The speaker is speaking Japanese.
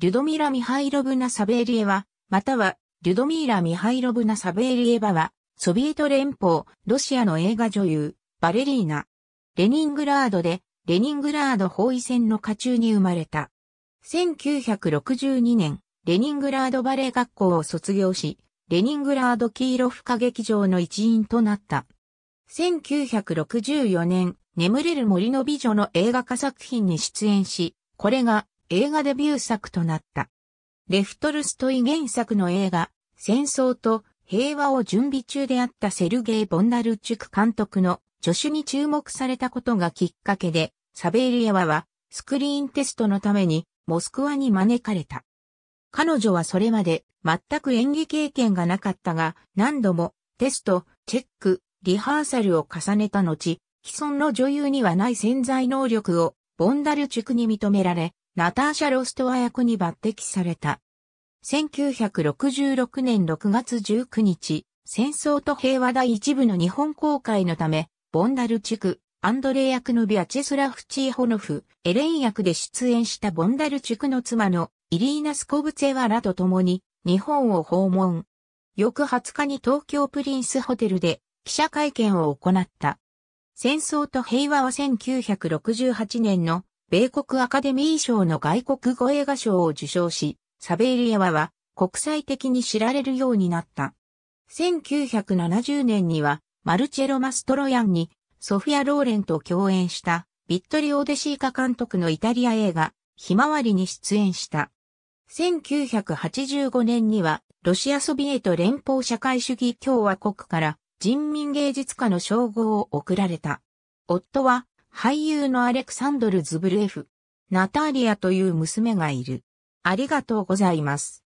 リュドミラ・ミハイロブナ・サベーリエワ、または、リュドミーラ・ミハイロブナ・サベーリエバは、ソビエト連邦、ロシアの映画女優、バレリーナ。レニングラードで、レニングラード包囲戦の下中に生まれた。1962年、レニングラードバレエ学校を卒業し、レニングラードキーロフ歌劇場の一員となった。1964年、眠れる森の美女の映画化作品に出演し、これが映画デビュー作となった。レフトルストイ原作の映画、戦争と平和を準備中であったセルゲイ・ボンダルチュク監督の助手に注目されたことがきっかけで、サベリエワはスクリーンテストのためにモスクワに招かれた。彼女はそれまで全く演技経験がなかったが、何度もテスト、チェック、リハーサルを重ねた後、既存の女優にはない潜在能力をボンダルチュクに認められ、ナターシャ・ロストワ役に抜擢された。1966年6月19日、戦争と平和第一部の日本公開のため、ボンダルチュク、アンドレイ役のビアチェスラフ・チーホノフ、エレン役で出演したボンダルチュクの妻のイリーナ・スコブツェワラと共に日本を訪問。翌20日に東京プリンスホテルで記者会見を行った。戦争と平和は1968年の米国アカデミー賞の外国語映画賞を受賞し、サベイリエワは国際的に知られるようになった。1970年には、マルチェロ・マストロヤンに、ソフィア・ローレンと共演した、ビットリ・オデシーカ監督のイタリア映画、ひまわりに出演した。1985年には、ロシアソビエト連邦社会主義共和国から人民芸術家の称号を贈られた。夫は、俳優のアレクサンドル・ズブルエフ、ナターリアという娘がいる。ありがとうございます。